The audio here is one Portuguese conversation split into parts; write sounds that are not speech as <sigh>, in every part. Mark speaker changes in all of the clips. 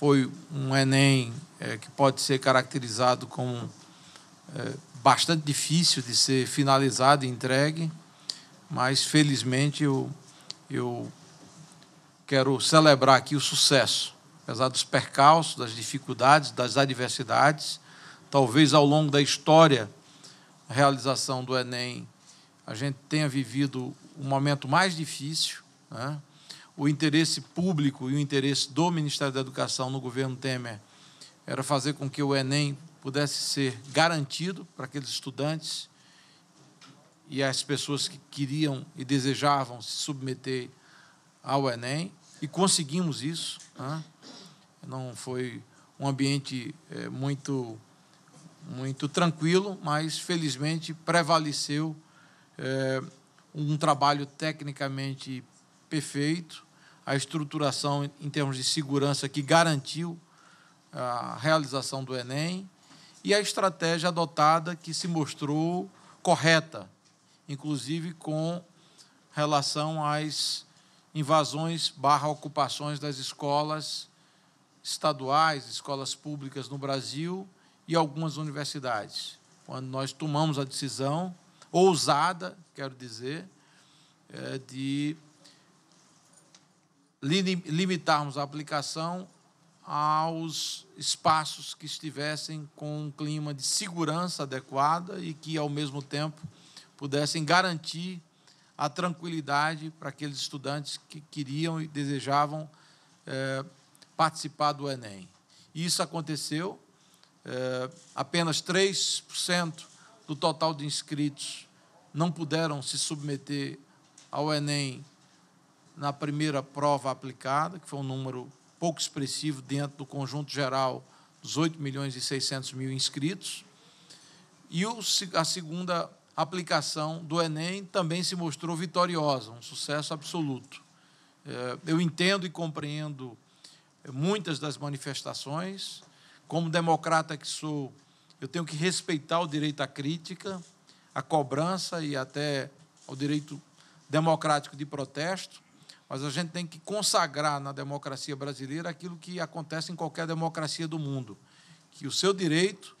Speaker 1: foi um Enem é, que pode ser caracterizado como é, bastante difícil de ser finalizado e entregue, mas felizmente eu, eu quero celebrar aqui o sucesso, apesar dos percalços, das dificuldades, das adversidades. Talvez ao longo da história, a realização do Enem, a gente tenha vivido o um momento mais difícil, né? o interesse público e o interesse do Ministério da Educação no governo Temer era fazer com que o Enem pudesse ser garantido para aqueles estudantes e as pessoas que queriam e desejavam se submeter ao Enem, e conseguimos isso. Né? Não foi um ambiente é, muito, muito tranquilo, mas felizmente prevaleceu é, um trabalho tecnicamente perfeito a estruturação em termos de segurança que garantiu a realização do Enem e a estratégia adotada que se mostrou correta, inclusive com relação às invasões barra ocupações das escolas estaduais, escolas públicas no Brasil e algumas universidades. Quando nós tomamos a decisão, ousada, quero dizer, é, de limitarmos a aplicação aos espaços que estivessem com um clima de segurança adequada e que, ao mesmo tempo, pudessem garantir a tranquilidade para aqueles estudantes que queriam e desejavam é, participar do Enem. Isso aconteceu, é, apenas 3% do total de inscritos não puderam se submeter ao Enem na primeira prova aplicada, que foi um número pouco expressivo dentro do conjunto geral dos 8 milhões e 600 mil inscritos. E a segunda aplicação do Enem também se mostrou vitoriosa, um sucesso absoluto. É, eu entendo e compreendo é, muitas das manifestações. Como democrata que sou, eu tenho que respeitar o direito à crítica, à cobrança e até ao direito democrático de protesto mas a gente tem que consagrar na democracia brasileira aquilo que acontece em qualquer democracia do mundo, que o seu direito,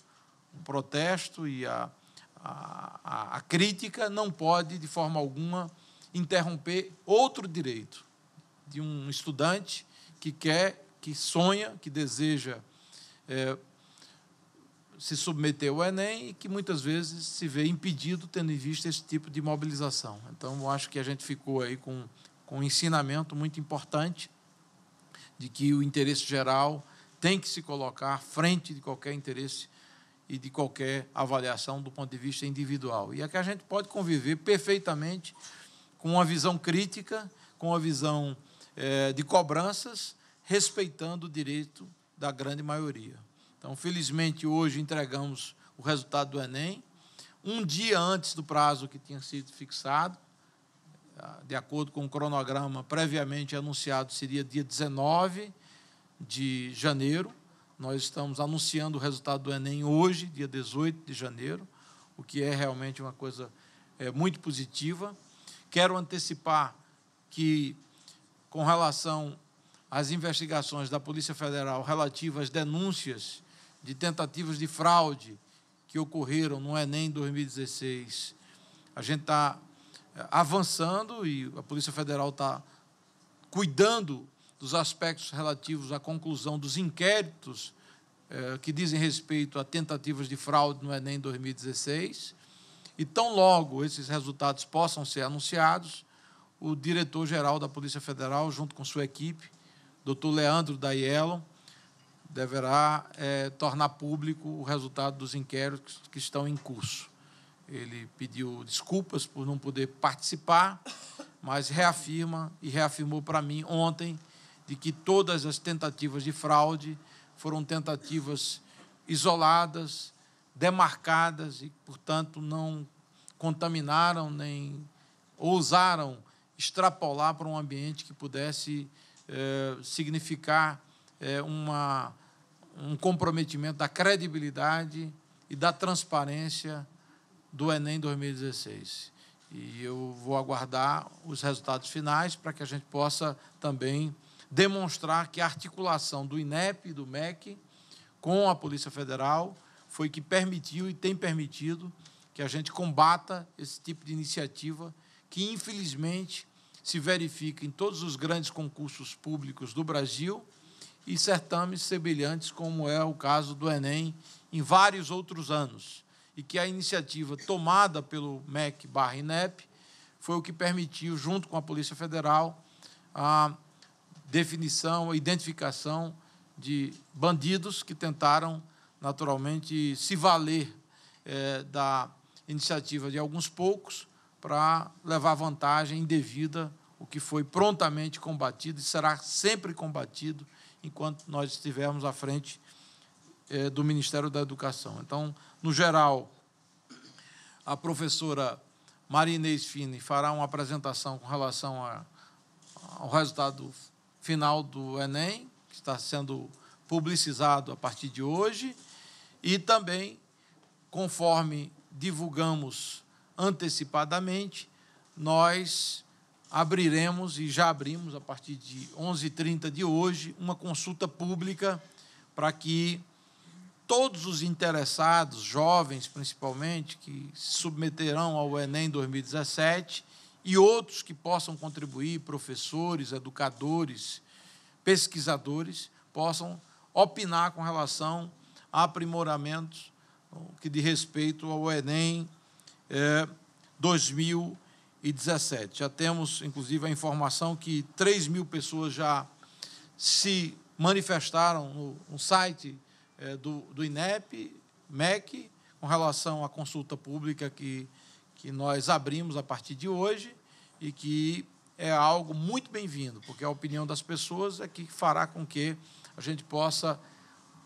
Speaker 1: o protesto e a, a, a crítica não pode, de forma alguma, interromper outro direito de um estudante que quer, que sonha, que deseja é, se submeter ao Enem e que muitas vezes se vê impedido tendo em vista esse tipo de mobilização. Então, acho que a gente ficou aí com com um ensinamento muito importante de que o interesse geral tem que se colocar frente de qualquer interesse e de qualquer avaliação do ponto de vista individual. E é que a gente pode conviver perfeitamente com uma visão crítica, com uma visão é, de cobranças, respeitando o direito da grande maioria. Então, felizmente, hoje entregamos o resultado do Enem, um dia antes do prazo que tinha sido fixado, de acordo com o cronograma previamente anunciado, seria dia 19 de janeiro. Nós estamos anunciando o resultado do Enem hoje, dia 18 de janeiro, o que é realmente uma coisa é, muito positiva. Quero antecipar que, com relação às investigações da Polícia Federal relativas às denúncias de tentativas de fraude que ocorreram no Enem 2016, a gente está avançando e a Polícia Federal está cuidando dos aspectos relativos à conclusão dos inquéritos eh, que dizem respeito a tentativas de fraude no Enem 2016. E tão logo esses resultados possam ser anunciados, o diretor-geral da Polícia Federal, junto com sua equipe, doutor Leandro Daiello, deverá eh, tornar público o resultado dos inquéritos que estão em curso. Ele pediu desculpas por não poder participar, mas reafirma e reafirmou para mim ontem de que todas as tentativas de fraude foram tentativas isoladas, demarcadas e, portanto, não contaminaram nem ousaram extrapolar para um ambiente que pudesse eh, significar eh, uma, um comprometimento da credibilidade e da transparência do Enem 2016. E eu vou aguardar os resultados finais para que a gente possa também demonstrar que a articulação do INEP e do MEC com a Polícia Federal foi que permitiu e tem permitido que a gente combata esse tipo de iniciativa que, infelizmente, se verifica em todos os grandes concursos públicos do Brasil e certames semelhantes, como é o caso do Enem, em vários outros anos e que a iniciativa tomada pelo MEC barra INEP foi o que permitiu, junto com a Polícia Federal, a definição, a identificação de bandidos que tentaram, naturalmente, se valer eh, da iniciativa de alguns poucos para levar vantagem indevida, o que foi prontamente combatido e será sempre combatido enquanto nós estivermos à frente é, do Ministério da Educação. Então, no geral, a professora Marinês Fini fará uma apresentação com relação a, ao resultado final do Enem, que está sendo publicizado a partir de hoje, e também, conforme divulgamos antecipadamente, nós abriremos e já abrimos a partir de 11h30 de hoje uma consulta pública para que todos os interessados, jovens principalmente, que se submeterão ao Enem 2017 e outros que possam contribuir, professores, educadores, pesquisadores, possam opinar com relação a aprimoramentos que de respeito ao Enem é, eh, 2017. Já temos, inclusive, a informação que 3 mil pessoas já se manifestaram no, no site é, do, do INEP, MEC, com relação à consulta pública que, que nós abrimos a partir de hoje e que é algo muito bem-vindo, porque a opinião das pessoas é que fará com que a gente possa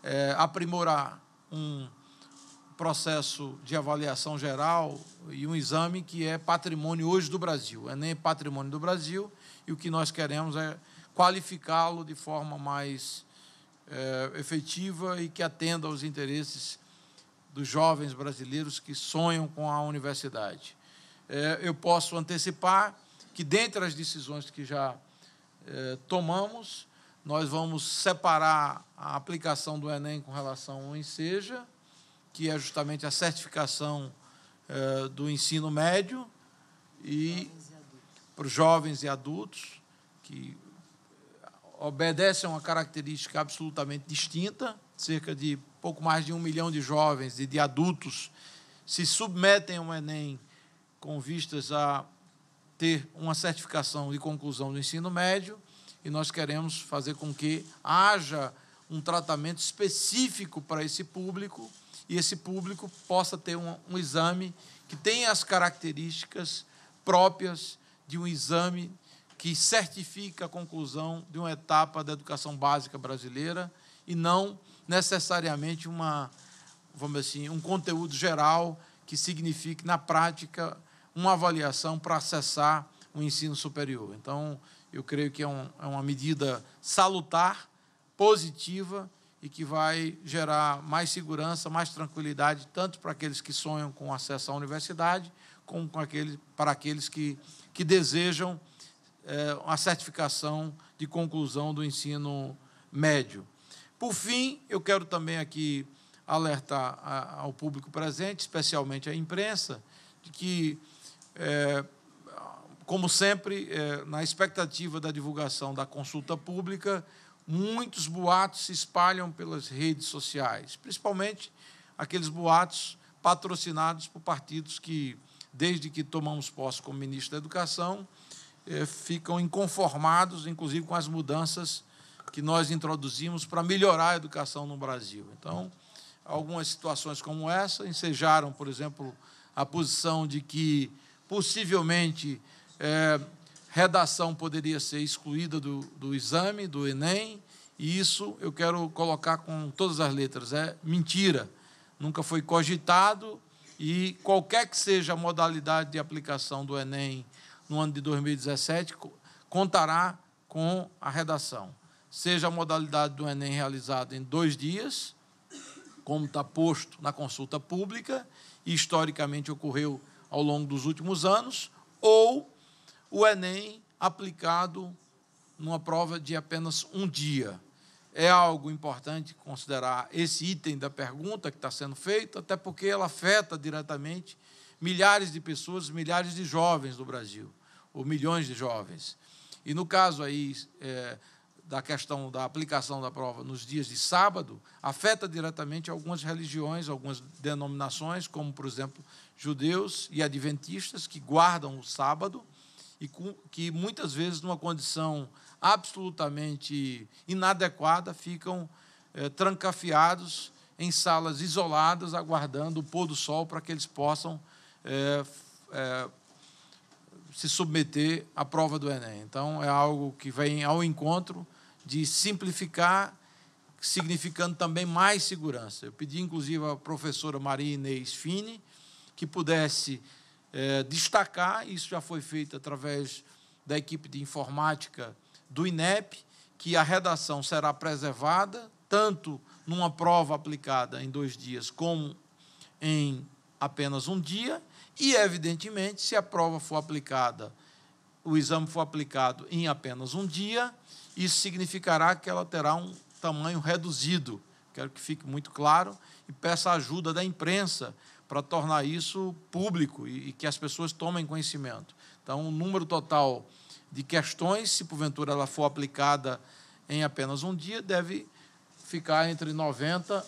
Speaker 1: é, aprimorar um processo de avaliação geral e um exame que é patrimônio hoje do Brasil. É nem patrimônio do Brasil e o que nós queremos é qualificá-lo de forma mais é, efetiva e que atenda aos interesses dos jovens brasileiros que sonham com a universidade. É, eu posso antecipar que, dentre as decisões que já é, tomamos, nós vamos separar a aplicação do Enem com relação ao Enseja, que é justamente a certificação é, do ensino médio e para os jovens e adultos, que obedece a uma característica absolutamente distinta. Cerca de pouco mais de um milhão de jovens e de adultos se submetem ao Enem com vistas a ter uma certificação de conclusão do ensino médio, e nós queremos fazer com que haja um tratamento específico para esse público e esse público possa ter um, um exame que tenha as características próprias de um exame que certifica a conclusão de uma etapa da educação básica brasileira e não necessariamente uma, vamos assim, um conteúdo geral que signifique, na prática, uma avaliação para acessar o ensino superior. Então, eu creio que é, um, é uma medida salutar, positiva e que vai gerar mais segurança, mais tranquilidade, tanto para aqueles que sonham com acesso à universidade, como com aquele, para aqueles que, que desejam a é, uma certificação de conclusão do ensino médio. Por fim, eu quero também aqui alertar ao público presente, especialmente à imprensa, de que, é, como sempre, é, na expectativa da divulgação da consulta pública, muitos boatos se espalham pelas redes sociais, principalmente aqueles boatos patrocinados por partidos que, desde que tomamos posse como ministro da Educação, eh, ficam inconformados, inclusive com as mudanças que nós introduzimos para melhorar a educação no Brasil. Então, algumas situações como essa ensejaram, por exemplo, a posição de que possivelmente eh, redação poderia ser excluída do, do exame, do Enem, e isso eu quero colocar com todas as letras, é mentira. Nunca foi cogitado e qualquer que seja a modalidade de aplicação do Enem no ano de 2017, contará com a redação. Seja a modalidade do Enem realizada em dois dias, como está posto na consulta pública, e historicamente ocorreu ao longo dos últimos anos, ou o Enem aplicado numa prova de apenas um dia. É algo importante considerar esse item da pergunta que está sendo feito, até porque ela afeta diretamente milhares de pessoas, milhares de jovens no Brasil, ou milhões de jovens. E no caso aí é, da questão da aplicação da prova nos dias de sábado, afeta diretamente algumas religiões, algumas denominações, como, por exemplo, judeus e adventistas, que guardam o sábado e que muitas vezes, numa condição absolutamente inadequada, ficam é, trancafiados em salas isoladas, aguardando o pôr do sol para que eles possam é, é, se submeter à prova do Enem. Então, é algo que vem ao encontro de simplificar, significando também mais segurança. Eu pedi, inclusive, à professora Maria Inês Fini que pudesse é, destacar, isso já foi feito através da equipe de informática do INEP, que a redação será preservada, tanto numa prova aplicada em dois dias como em apenas um dia, e, evidentemente, se a prova for aplicada, o exame for aplicado em apenas um dia, isso significará que ela terá um tamanho reduzido. Quero que fique muito claro e peço a ajuda da imprensa para tornar isso público e, e que as pessoas tomem conhecimento. Então, o número total de questões, se porventura ela for aplicada em apenas um dia, deve ficar entre 90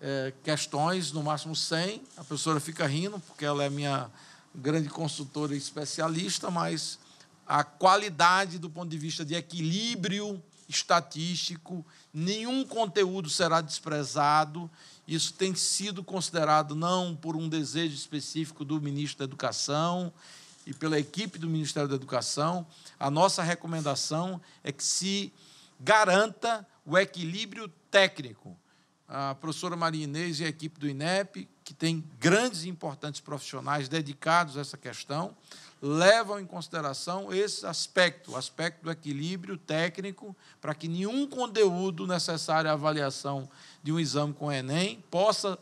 Speaker 1: é, questões, no máximo 100. A professora fica rindo, porque ela é minha grande consultora e especialista, mas a qualidade do ponto de vista de equilíbrio estatístico, nenhum conteúdo será desprezado. Isso tem sido considerado não por um desejo específico do ministro da Educação e pela equipe do Ministério da Educação. A nossa recomendação é que se garanta o equilíbrio técnico a professora Maria Inês e a equipe do INEP, que tem grandes e importantes profissionais dedicados a essa questão, levam em consideração esse aspecto, o aspecto do equilíbrio técnico, para que nenhum conteúdo necessário à avaliação de um exame com o Enem possa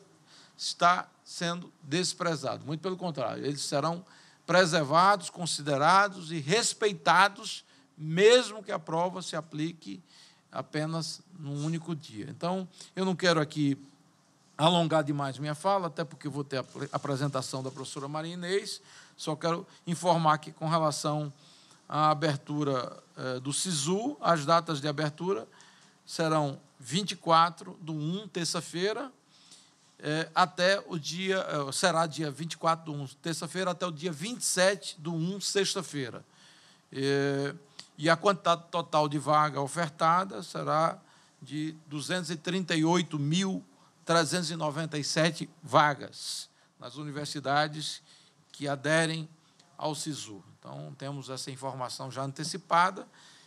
Speaker 1: estar sendo desprezado. Muito pelo contrário, eles serão preservados, considerados e respeitados, mesmo que a prova se aplique apenas num único dia. Então, eu não quero aqui alongar demais minha fala, até porque vou ter a apresentação da professora Maria Inês, só quero informar que com relação à abertura eh, do SISU, as datas de abertura serão 24 do 1, eh, eh, terça-feira, até o dia, será dia 24 do 1, terça-feira, até o dia 27 do 1, sexta-feira. É, e a quantidade total de vaga ofertada será de 238.397 vagas nas universidades que aderem ao SISU. Então, temos essa informação já antecipada.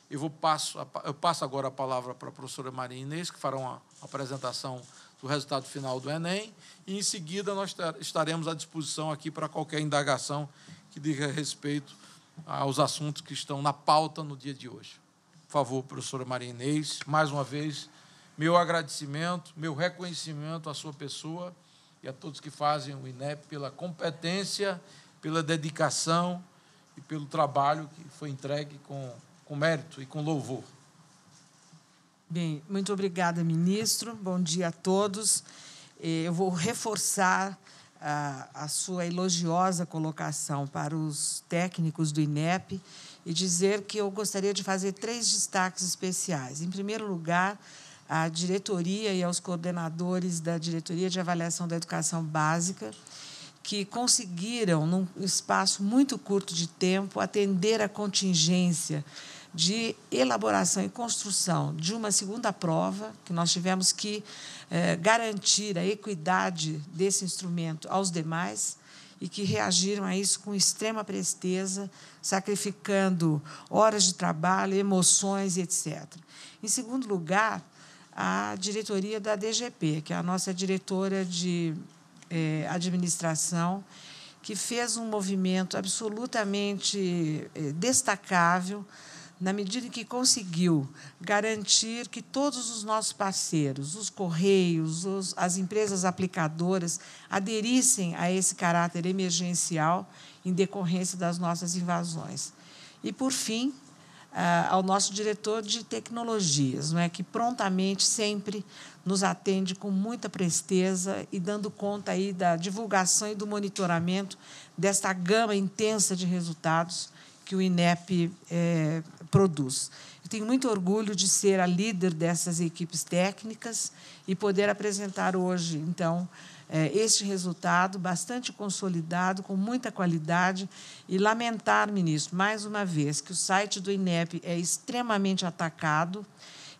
Speaker 1: Eu, vou passo, eu passo agora a palavra para a professora Maria Inês, que fará uma apresentação do resultado final do Enem, e em seguida nós estaremos à disposição aqui para qualquer indagação que diga respeito aos assuntos que estão na pauta no dia de hoje. Por favor, professora Maria Inês, mais uma vez, meu agradecimento, meu reconhecimento à sua pessoa e a todos que fazem o INEP pela competência, pela dedicação e pelo trabalho que foi entregue com, com mérito e com louvor.
Speaker 2: Bem, muito obrigada, ministro. Bom dia a todos. Eh, eu vou reforçar a, a sua elogiosa colocação para os técnicos do INEP e dizer que eu gostaria de fazer três destaques especiais. Em primeiro lugar, à diretoria e aos coordenadores da Diretoria de Avaliação da Educação Básica, que conseguiram, num espaço muito curto de tempo, atender a contingência de elaboração e construção de uma segunda prova, que nós tivemos que eh, garantir a equidade desse instrumento aos demais e que reagiram a isso com extrema presteza, sacrificando horas de trabalho, emoções, etc. Em segundo lugar, a diretoria da DGP, que é a nossa diretora de eh, administração, que fez um movimento absolutamente eh, destacável na medida em que conseguiu garantir que todos os nossos parceiros, os correios, os, as empresas aplicadoras, aderissem a esse caráter emergencial em decorrência das nossas invasões. E, por fim, ah, ao nosso diretor de tecnologias, não é que prontamente sempre nos atende com muita presteza e dando conta aí da divulgação e do monitoramento desta gama intensa de resultados que o INEP é, produz. Eu tenho muito orgulho de ser a líder dessas equipes técnicas e poder apresentar hoje, então, é, este resultado bastante consolidado, com muita qualidade. E lamentar, ministro, mais uma vez, que o site do INEP é extremamente atacado,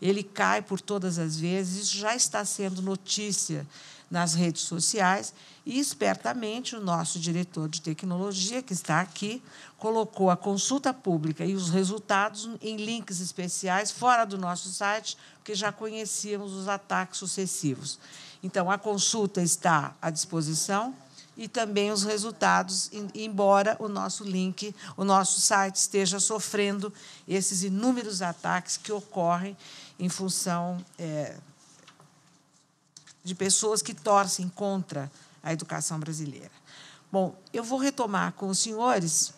Speaker 2: ele cai por todas as vezes, isso já está sendo notícia nas redes sociais e, espertamente, o nosso diretor de tecnologia, que está aqui, colocou a consulta pública e os resultados em links especiais fora do nosso site, porque já conhecíamos os ataques sucessivos. Então, a consulta está à disposição e também os resultados, embora o nosso link, o nosso site esteja sofrendo esses inúmeros ataques que ocorrem em função é, de pessoas que torcem contra a educação brasileira. Bom, eu vou retomar com os senhores,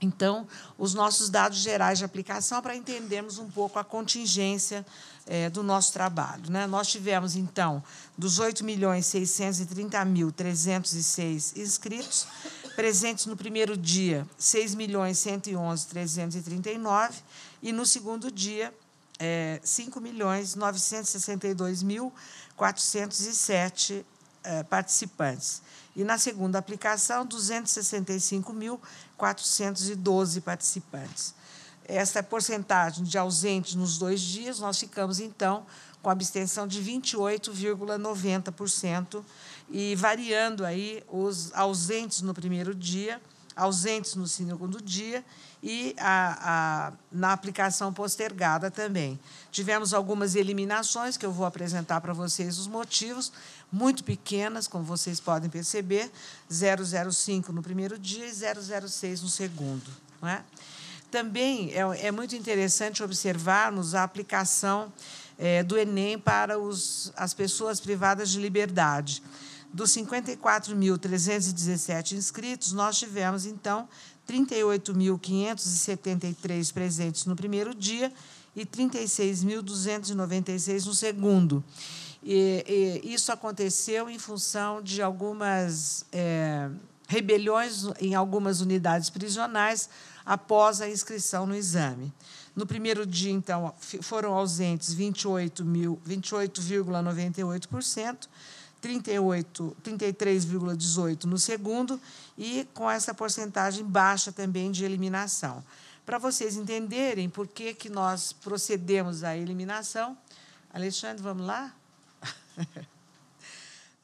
Speaker 2: então, os nossos dados gerais de aplicação para entendermos um pouco a contingência é, do nosso trabalho. Né? Nós tivemos, então, dos 8.630.306 inscritos, presentes no primeiro dia, 6.111.339, e no segundo dia, é, 5.962.000 407 uh, eh, participantes. E na segunda aplicação, 265.412 participantes. Essa porcentagem de ausentes nos dois dias, nós ficamos, então, com abstenção de 28,90%, e variando aí os ausentes no primeiro dia, ausentes no segundo dia e a, a, na aplicação postergada também. Tivemos algumas eliminações, que eu vou apresentar para vocês os motivos, muito pequenas, como vocês podem perceber, 005 no primeiro dia e 006 no segundo. Não é? Também é, é muito interessante observarmos a aplicação é, do Enem para os, as pessoas privadas de liberdade. Dos 54.317 inscritos, nós tivemos, então, 38.573 presentes no primeiro dia e 36.296 no segundo. E, e, isso aconteceu em função de algumas é, rebeliões em algumas unidades prisionais após a inscrição no exame. No primeiro dia, então, foram ausentes 28,98%. 28, 33,18 no segundo e com essa porcentagem baixa também de eliminação. Para vocês entenderem por que, que nós procedemos à eliminação, Alexandre, vamos lá? <laughs>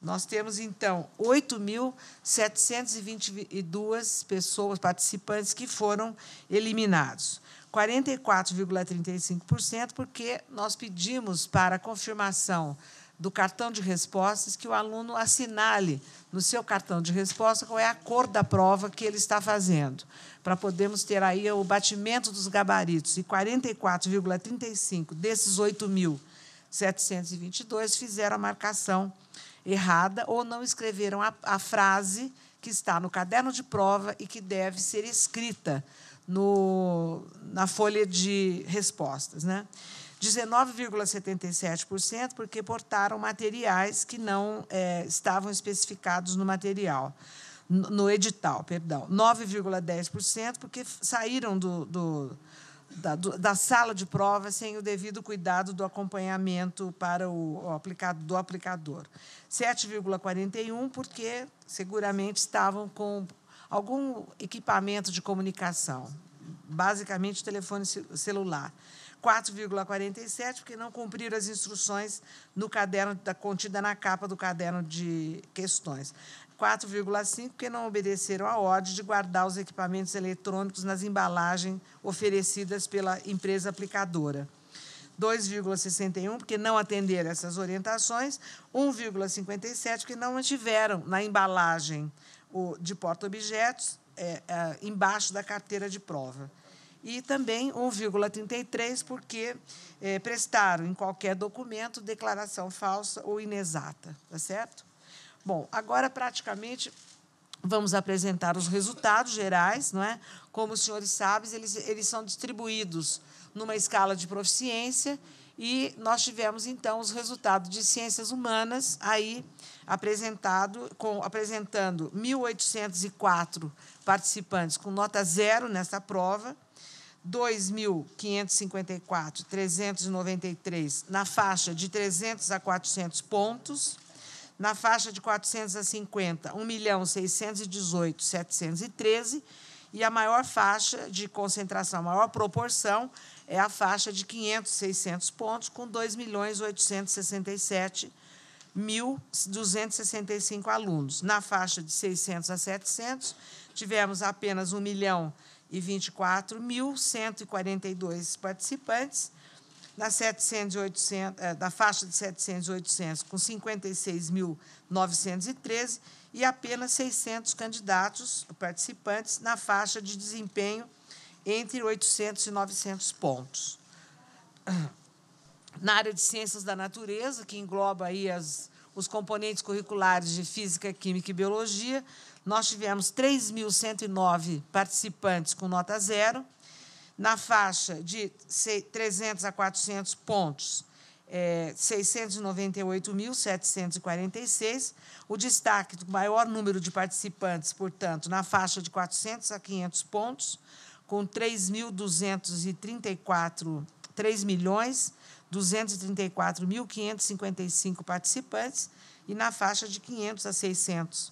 Speaker 2: nós temos, então, 8.722 pessoas, participantes, que foram eliminados. 44,35%, porque nós pedimos para confirmação do cartão de respostas que o aluno assinale no seu cartão de resposta qual é a cor da prova que ele está fazendo, para podermos ter aí o batimento dos gabaritos. E 44,35 desses 8.722 fizeram a marcação errada ou não escreveram a, a frase que está no caderno de prova e que deve ser escrita no, na folha de respostas. Né? 19,77% porque portaram materiais que não é, estavam especificados no material no edital, perdão, 9,10%, porque saíram do, do, da, do, da, sala de prova sem o devido cuidado do acompanhamento para o, o aplicado, do aplicador. 7,41%, porque seguramente estavam com algum equipamento de comunicação, basicamente telefone celular. 4,47, porque não cumpriram as instruções no caderno da contida na capa do caderno de questões. 4,5, porque não obedeceram à ordem de guardar os equipamentos eletrônicos nas embalagens oferecidas pela empresa aplicadora. 2,61, porque não atenderam essas orientações, 1,57, porque não mantiveram na embalagem de porta-objetos é, é, embaixo da carteira de prova e também 1,33 porque eh, prestaram em qualquer documento declaração falsa ou inexata, tá certo? Bom, agora praticamente vamos apresentar os resultados gerais, não é? Como os senhores sabem, eles, eles são distribuídos numa escala de proficiência e nós tivemos então os resultados de ciências humanas aí apresentado com apresentando 1804 participantes com nota zero nessa prova. 2.554.393 na faixa de 300 a 400 pontos, na faixa de 450, 1.618.713 e a maior faixa de concentração, a maior proporção é a faixa de 500, 600 pontos, com 2.867.265 alunos. Na faixa de 600 a 700, tivemos apenas 1 1.000 e 24.142 participantes, na, 700, eh, na faixa de 700 e 800, com 56.913, e apenas 600 candidatos participantes na faixa de desempenho entre 800 e 900 pontos. <clears throat> Na área de ciências da natureza, que engloba aí as, os componentes curriculares de física, química e biologia, nós tivemos 3.109 participantes com nota zero, na faixa de 300 a 400 pontos, é, 698.746. O destaque do maior número de participantes, portanto, na faixa de 400 a 500 pontos, com 3.234, 3 milhões 234.555 participantes, e na faixa de 500 a 600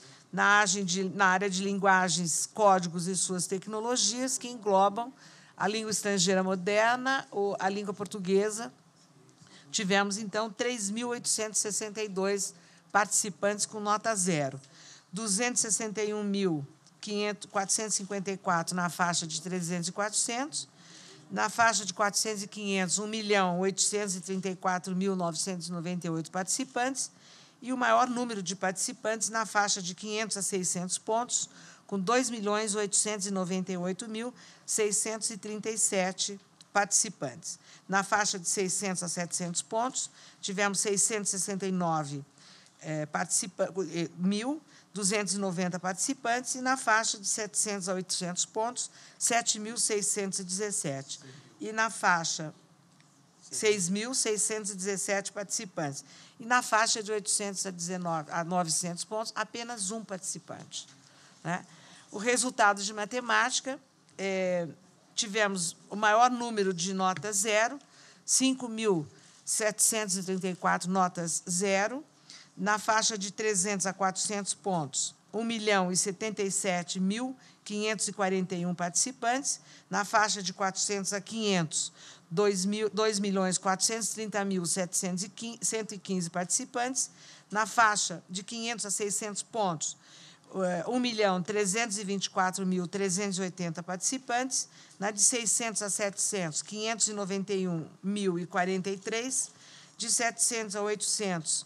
Speaker 2: na, área de linguagens, códigos e suas tecnologias, que englobam a língua estrangeira moderna, ou a língua portuguesa. Tivemos, então, 3.862 participantes com nota zero, 261.454 na faixa de 300 e 400, na faixa de 400 e 500, 1.834.998 participantes, e o maior número de participantes na faixa de 500 a 600 pontos, com 2.898.637 participantes. Na faixa de 600 a 700 pontos, tivemos 669 eh, participa 1.290 eh, participantes e na faixa de 700 a 800 pontos, 7.617. E na faixa 6.617 participantes. E na faixa de 800 a, 19, a 900 pontos, apenas um participante. Né? O resultado de matemática, é, tivemos o maior número de notas zero, 5.734 notas zero, na faixa de 300 a 400 pontos, 1 milhão e 77 mil 541 participantes, na faixa de 400 a 500, 2.430.715 participantes, na faixa de 500 a 600 pontos, 1.324.380 é, participantes, na de 600 a 700, 591.043, de 700 a 800,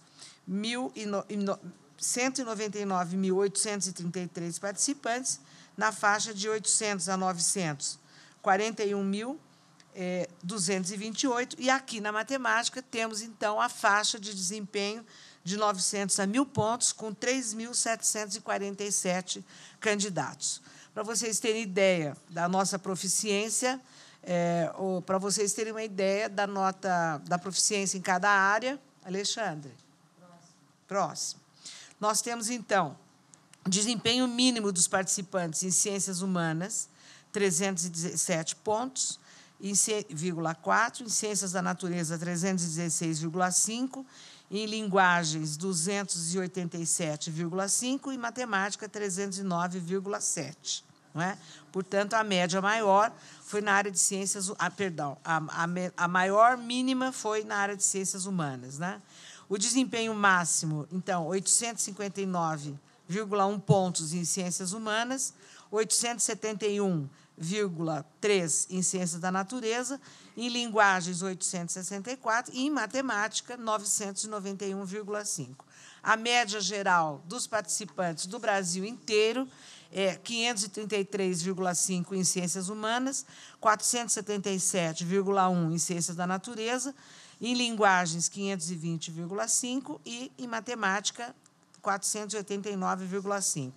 Speaker 2: 199.833 participantes, na faixa de 800 a 900, 41.000 é, 228, e aqui na matemática temos, então, a faixa de desempenho de 900 a 1.000 pontos, com 3.747 candidatos. Para vocês terem ideia da nossa proficiência, é, para vocês terem uma ideia da nota da proficiência em cada área, Alexandre. Próximo. Próximo. Nós temos, então, desempenho mínimo dos participantes em ciências humanas, 317 pontos, em em Ciências da Natureza 316,5, em Linguagens 287,5 e Matemática 309,7. É? Portanto, a média maior foi na área de ciências, ah, perdão, a, a, a maior mínima foi na área de ciências humanas, né? O desempenho máximo, então, 859,1 pontos em ciências humanas, 871 1,3 em Ciências da Natureza, em Linguagens 864 e em Matemática 991,5. A média geral dos participantes do Brasil inteiro é 533,5 em Ciências Humanas, 477,1 em Ciências da Natureza, em Linguagens 520,5 e em Matemática 489,5.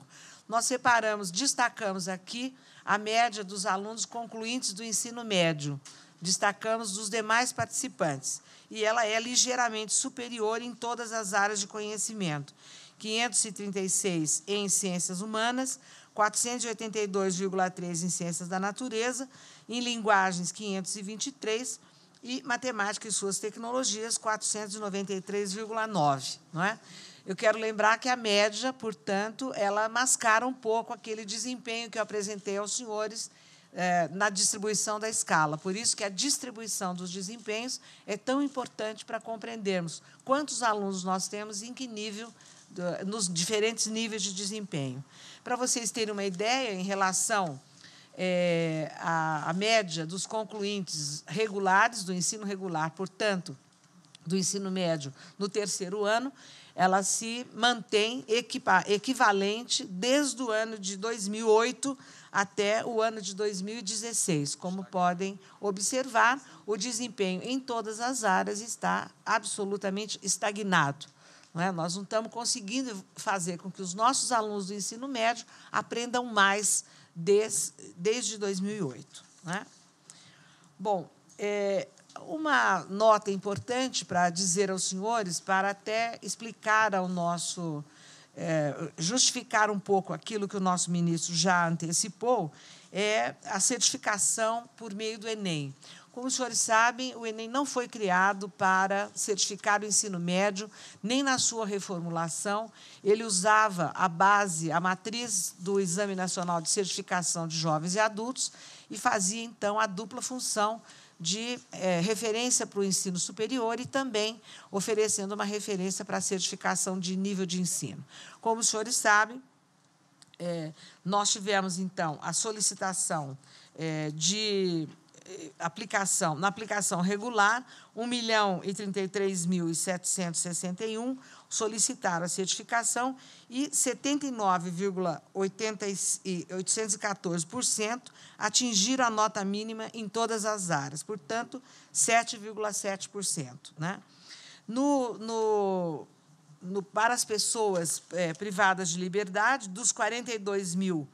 Speaker 2: Nós separamos, destacamos aqui a média dos alunos concluintes do ensino médio. Destacamos dos demais participantes. E ela é ligeiramente superior em todas as áreas de conhecimento: 536 em ciências humanas, 482,3 em ciências da natureza, em linguagens 523 e matemática e suas tecnologias 493,9, não é? Eu quero lembrar que a média, portanto, ela mascara um pouco aquele desempenho que eu apresentei aos senhores eh, na distribuição da escala. Por isso que a distribuição dos desempenhos é tão importante para compreendermos quantos alunos nós temos e em que nível, do, nos diferentes níveis de desempenho. Para vocês terem uma ideia em relação eh, à, à média dos concluintes regulares do ensino regular, portanto, do ensino médio no terceiro ano, ela se mantém equivalente desde o ano de 2008 até o ano de 2016. Como podem observar, o desempenho em todas as áreas está absolutamente estagnado. Não é? Nós não estamos conseguindo fazer com que os nossos alunos do ensino médio aprendam mais des, desde 2008. Não é? Bom, é, uma nota importante para dizer aos senhores, para até explicar ao nosso. É, justificar um pouco aquilo que o nosso ministro já antecipou, é a certificação por meio do Enem. Como os senhores sabem, o Enem não foi criado para certificar o ensino médio, nem na sua reformulação. Ele usava a base, a matriz do Exame Nacional de Certificação de Jovens e Adultos e fazia, então, a dupla função de é, referência para o ensino superior e também oferecendo uma referência para a certificação de nível de ensino. Como os senhores sabem, é, nós tivemos, então, a solicitação é, de é, aplicação, na aplicação regular, 1 milhão e 33.761, solicitaram a certificação e 79,814% atingiram a nota mínima em todas as áreas, portanto, 7,7%. Né? No, no, no, para as pessoas é, privadas de liberdade, dos 42 mil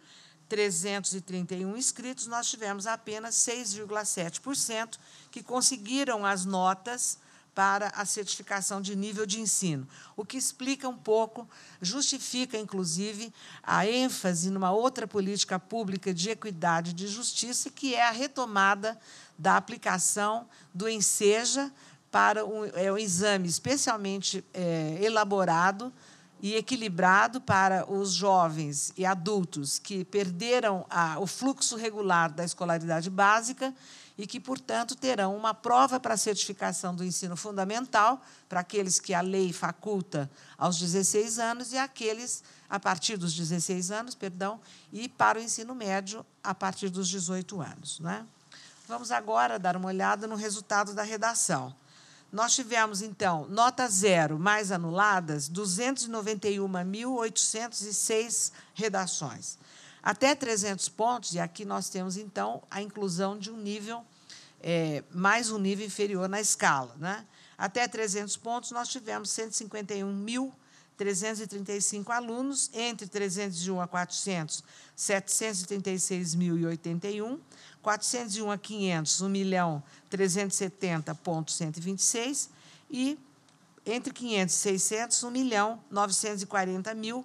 Speaker 2: 331 inscritos, nós tivemos apenas 6,7% que conseguiram as notas para a certificação de nível de ensino, o que explica um pouco, justifica inclusive a ênfase numa outra política pública de equidade e de justiça, que é a retomada da aplicação do Enseja para um, é, um exame especialmente é, elaborado e equilibrado para os jovens e adultos que perderam a, o fluxo regular da escolaridade básica e que, portanto, terão uma prova para certificação do ensino fundamental para aqueles que a lei faculta aos 16 anos e aqueles a partir dos 16 anos, perdão, e para o ensino médio a partir dos 18 anos, né? Vamos agora dar uma olhada no resultado da redação. Nós tivemos, então, nota zero mais anuladas, 291.806 redações. Até 300 pontos, e aqui nós temos, então, a inclusão de um nível, é, mais um nível inferior na escala. Né? Até 300 pontos, nós tivemos 151.335 alunos, entre 301 a 400, 736.081, 401 a 500, 1.370.126, milhão e entre 500 e 600, 1 milhão 940 mil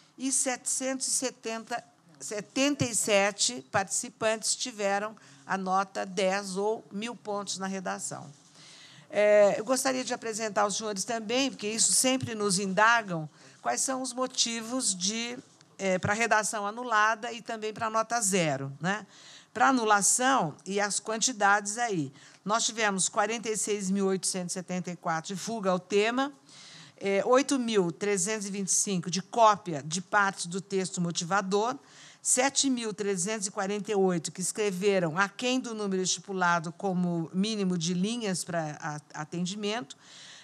Speaker 2: e 770, 77 participantes tiveram a nota 10 ou mil pontos na redação. É, eu gostaria de apresentar aos senhores também, porque isso sempre nos indagam, quais são os motivos de é, para redação anulada e também para nota zero. Né? Para anulação e as quantidades aí. Nós tivemos 46.874 de fuga ao tema, é, 8.325 de cópia de partes do texto motivador, 7.348 que escreveram aquém do número estipulado como mínimo de linhas para atendimento,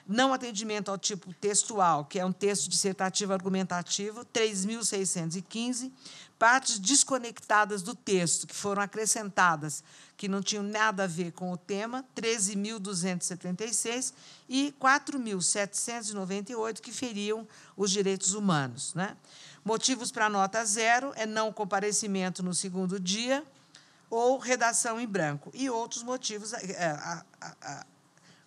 Speaker 2: não atendimento ao tipo textual, que é um texto dissertativo argumentativo, 3.615. Partes desconectadas do texto, que foram acrescentadas, que não tinham nada a ver com o tema, 13.276. E 4.798 que feriam os direitos humanos. Né? Motivos para nota zero é não comparecimento no segundo dia ou redação em branco. E outros motivos. É, é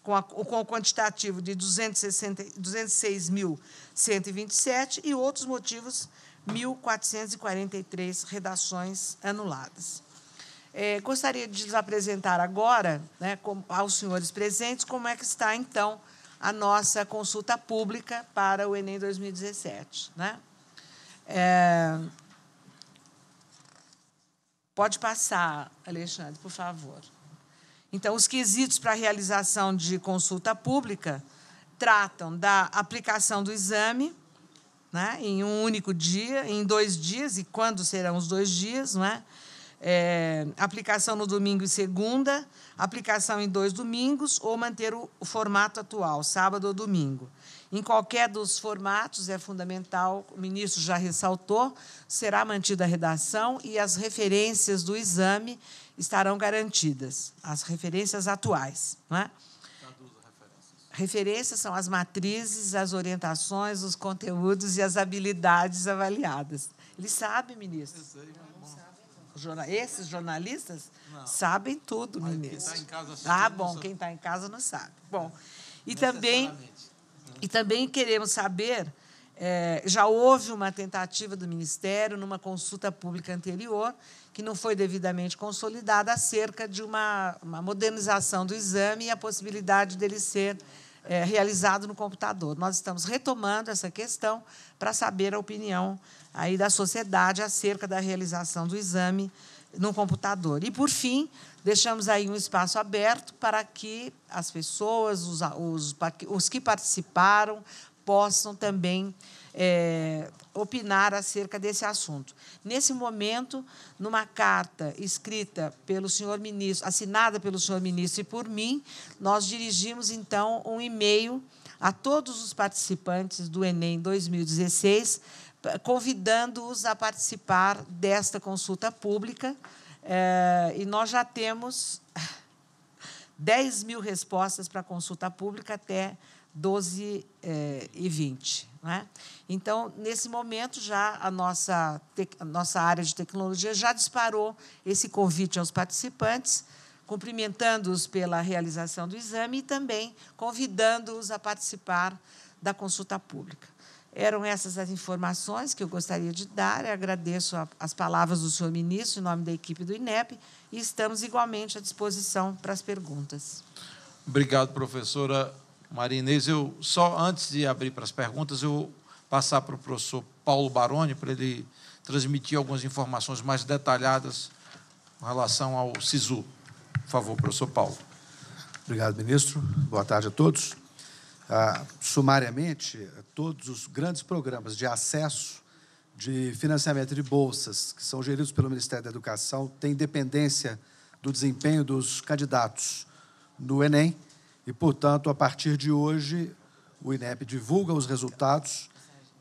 Speaker 2: com, a, com o quantitativo de 206.127 e outros motivos, 1.443 redações anuladas. É, gostaria de lhes apresentar agora, né, com, aos senhores presentes, como é que está, então, a nossa consulta pública para o Enem 2017. Né? É, pode passar, Alexandre, por favor. Então, os quesitos para a realização de consulta pública tratam da aplicação do exame né, em um único dia, em dois dias, e quando serão os dois dias, né? É, aplicação no domingo e segunda, aplicação em dois domingos, ou manter o, o formato atual, sábado ou domingo. Em qualquer dos formatos, é fundamental, o ministro já ressaltou, será mantida a redação e as referências do exame estarão garantidas, as referências atuais. Não é? Referências são as matrizes, as orientações, os conteúdos e as habilidades avaliadas. Ele sabe, ministro. É esses jornalistas não. sabem tudo, mas ministro. Quem tá em casa ah, bom, quem está em casa não sabe. Bom, e também e também queremos saber, é, já houve uma tentativa do Ministério, numa consulta pública anterior, que não foi devidamente consolidada, acerca de uma, uma modernização do exame e a possibilidade dele ser é, realizado no computador. Nós estamos retomando essa questão para saber a opinião aí da sociedade acerca da realização do exame no computador. E, por fim, deixamos aí um espaço aberto para que as pessoas, os, os, os que participaram, possam também é, opinar acerca desse assunto. Nesse momento, numa carta escrita pelo senhor ministro, assinada pelo senhor ministro e por mim, nós dirigimos então um e-mail a todos os participantes do Enem 2016 convidando-os a participar desta consulta pública. É, e nós já temos 10 <laughs> mil respostas para a consulta pública até 12 eh, e 20. Né? Então, nesse momento, já a nossa, a nossa área de tecnologia já disparou esse convite aos participantes, cumprimentando-os pela realização do exame e também convidando-os a participar da consulta pública. Eram essas as informações que eu gostaria de dar. Eu agradeço a, as palavras do senhor ministro, em nome da equipe do INEP, e estamos igualmente à disposição para as perguntas.
Speaker 1: Obrigado, professora Marinês. Eu só antes de abrir para as perguntas, eu passar para o professor Paulo Baroni para ele transmitir algumas informações mais detalhadas com relação ao SISU.
Speaker 3: Por favor, professor Paulo. Obrigado, ministro. Boa tarde a todos. Ah, sumariamente, todos os grandes programas de acesso de financiamento de bolsas, que são geridos pelo Ministério da Educação, têm dependência do desempenho dos candidatos no Enem. E, portanto, a partir de hoje, o INEP divulga os resultados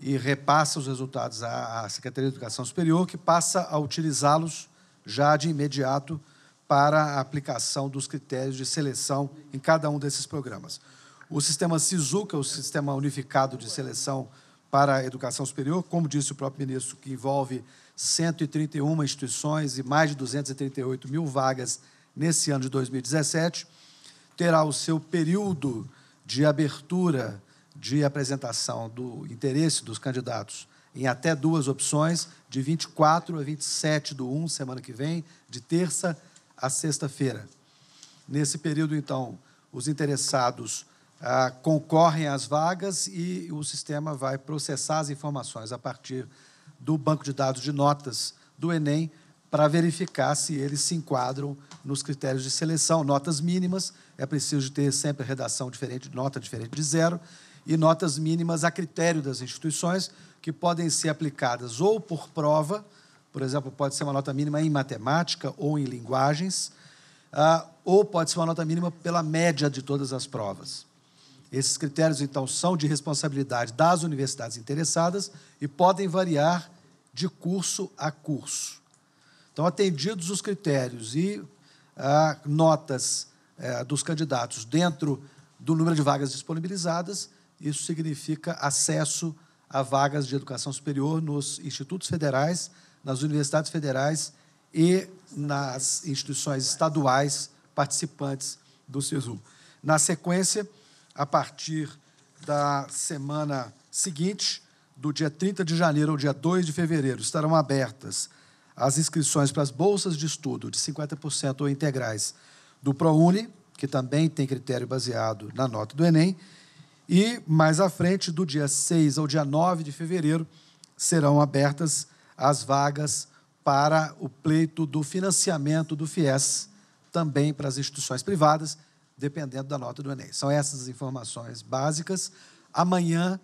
Speaker 3: e repassa os resultados à Secretaria de Educação Superior, que passa a utilizá-los já de imediato para a aplicação dos critérios de seleção em cada um desses programas. O sistema é o Sistema Unificado de Seleção para a Educação Superior, como disse o próprio ministro, que envolve 131 instituições e mais de 238 mil vagas nesse ano de 2017, terá o seu período de abertura de apresentação do interesse dos candidatos em até duas opções, de 24 a 27 do 1, semana que vem, de terça a sexta-feira. Nesse período, então, os interessados ah, concorrem às vagas e o sistema vai processar as informações a partir do banco de dados de notas do Enem para verificar se eles se enquadram nos critérios de seleção. Notas mínimas, é preciso ter sempre redação diferente, nota diferente de zero, e notas mínimas a critério das instituições, que podem ser aplicadas ou por prova, por exemplo, pode ser uma nota mínima em matemática ou em linguagens, ah, ou pode ser uma nota mínima pela média de todas as provas. Esses critérios, então, são de responsabilidade das universidades interessadas e podem variar de curso a curso. Então, atendidos os critérios e ah, notas eh, dos candidatos dentro do número de vagas disponibilizadas, isso significa acesso a vagas de educação superior nos institutos federais, nas universidades federais e nas instituições estaduais participantes do SISU. Na sequência, a partir da semana seguinte, do dia 30 de janeiro ao dia 2 de fevereiro, estarão abertas as inscrições para as bolsas de estudo de 50% ou integrais do ProUni, que também tem critério baseado na nota do Enem, e mais à frente, do dia 6 ao dia 9 de fevereiro, serão abertas as vagas para o pleito do financiamento do FIES, também para as instituições privadas dependendo da nota do Enem. São essas as informações básicas. Amanhã,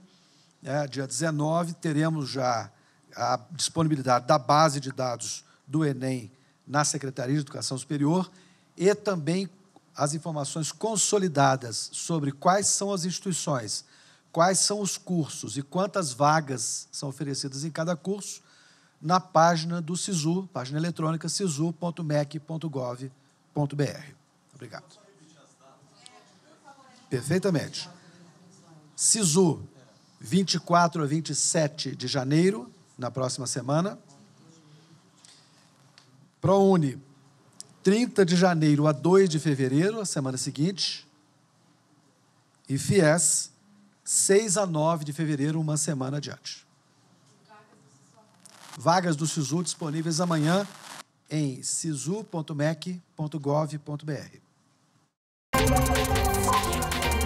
Speaker 3: né, dia 19, teremos já a disponibilidade da base de dados do Enem na Secretaria de Educação Superior e também as informações consolidadas sobre quais são as instituições, quais são os cursos e quantas vagas são oferecidas em cada curso na página do SISU, página eletrônica sisu.mec.gov.br. Obrigado. Perfeitamente. Sisu, 24 a 27 de janeiro, na próxima semana. ProUni, 30 de janeiro a 2 de fevereiro, a semana seguinte. E FIES, 6 a 9 de fevereiro, uma semana adiante. Vagas do SISU disponíveis amanhã em sisu.mec.gov.br. Thank you.